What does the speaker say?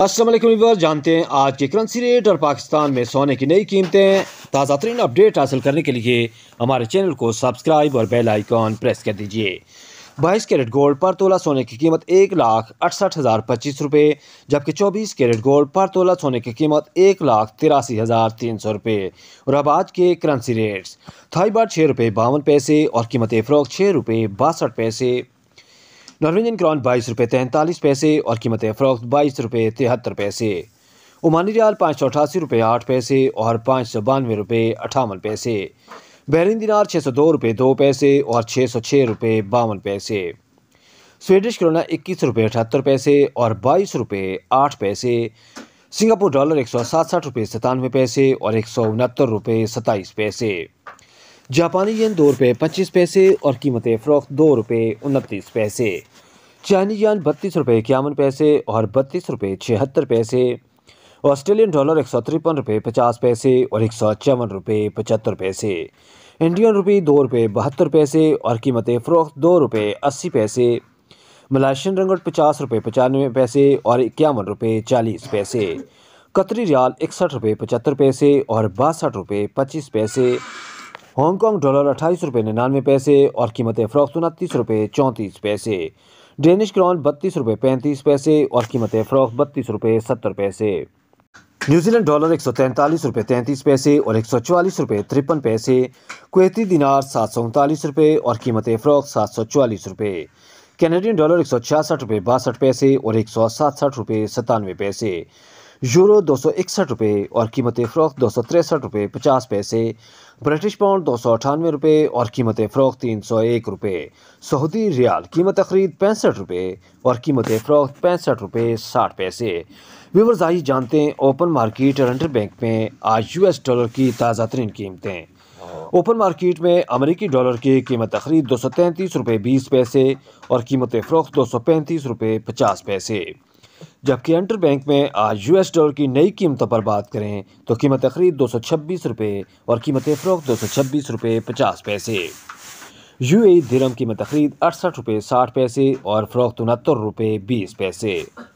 असल जानते हैं आज के करंसी रेट और पाकिस्तान में सोने की नई कीमतें ताज़ा तरीन अपडेट हासिल करने के लिए हमारे चैनल को सब्सक्राइब और बेल आइकॉन प्रेस कर दीजिए बाईस कैरेट गोल्ड पर तोला सोने की कीमत एक लाख अड़सठ हज़ार पच्चीस रुपये जबकि चौबीस कैरेट गोल्ड पर तोला सोने की कीमत एक लाख तिरासी हज़ार तीन सौ रुपये और अब आज के करंसी रेट्स थाई बार छः रुपये बावन पैसे और कीमत फ़रोग छः रुपये बासठ पैसे नॉर्वेजियन क्रॉन बाईस रुपये तैंतालीस पैसे और कीमत फ़रोख्त बाईस रुपये तिहत्तर पैसे ओमानी रियाल पाँच सौ अठासी रुपये आठ पैसे और पाँच सौ बानवे रुपये अठावन पैसे बहरीन दिनार छः सौ दो रुपये दो पैसे और छः सौ छः रुपये बावन पैसे स्वीडिश करोना इक्कीस रुपये अठहत्तर पैसे और बाईस रुपये आठ पैसे सिंगापुर डॉलर एक सौ साठ रुपये सतानवे पैसे और एक सौ उनहत्तर रुपये सत्ताईस पैसे जापानी यन दो रुपये पच्चीस पैसे और कीमत फ़रोख्त दो रुपये उनतीस पैसे चाइनीज यान बत्तीस रुपये इक्यावन पैसे और बत्तीस रुपये छिहत्तर पैसे ऑस्ट्रेलियन डॉलर एक सौ तिरपन रुपये पचास पैसे और एक सौ चौवन रुपये पचहत्तर पैसे इंडियन रुपये दो रुपये बहत्तर पैसे और कीमत फ़रोख्त दो रुपये अस्सी पैसे मलाशियन रंगट पचास रुपये पचानवे पैसे और इक्यावन रुपये चालीस पैसे कतरी रियाल इकसठ रुपये पचहत्तर पैसे और बासठ रुपये पच्चीस पैसे हांगकांग डॉलर अट्ठाईस रुपये निन्यानवे पैसे और कीमत फ़रोख्त उनतीस रुपये चौंतीस पैसे डेनिश क्रॉन बत्तीस रुपये पैंतीस पैसे और कीमत फ़रोख्त बत्तीस रुपये सत्तर पैसे न्यूजीलैंड डॉलर एक सौ तैंतालीस रुपये तैंतीस पैसे और एक सौ चवालीस रुपये तिरपन पैसे कुवैती दिनार सात सौ उनतालीस रुपये और कीमत फ़रोख सात सौ चवालीस रुपये कैनेडियन डॉलर एक सौ छियासठ रुपये बासठ पैसे और एक सौ सातसठ रुपये सतानवे पैसे यूरो दो सौ इकसठ रुपये और कीमत फ़रोख्त दो सौ तिरसठ रुपये पचास पैसे ब्रिटिश पाउंड दो सौ अठानवे रुपये और कीमत फ़रोख्त तीन सौ एक रुपये सऊदी रियाल कीमत खरीद पैंसठ रुपये और कीमत फ़रोख्त पैंसठ रुपये साठ पैसे व्यूवर्स आइए जानते हैं ओपन मार्केट और इंटर बैंक में आज यू एस डॉलर की ताज़ा तरीन कीमतें ओपन मार्केट में अमेरिकी डॉलर की कीमत खरीद दो सौ तैंतीस रुपये बीस पैसे और कीमत फ़रोख्त दो सौ पैंतीस रुपये पचास पैसे जबकि इंटर बैंक में आज यूएस डॉलर की नई कीमतों पर बात करें तो कीमत खरीद दो सौ छब्बीस रुपये और कीमत फ़रोख दो सौ छब्बीस रुपये पचास पैसे यू ए e धीरम कीमत खरीद अड़सठ रुपये साठ पैसे और फ़रोख्त उनहत्तर रुपये बीस पैसे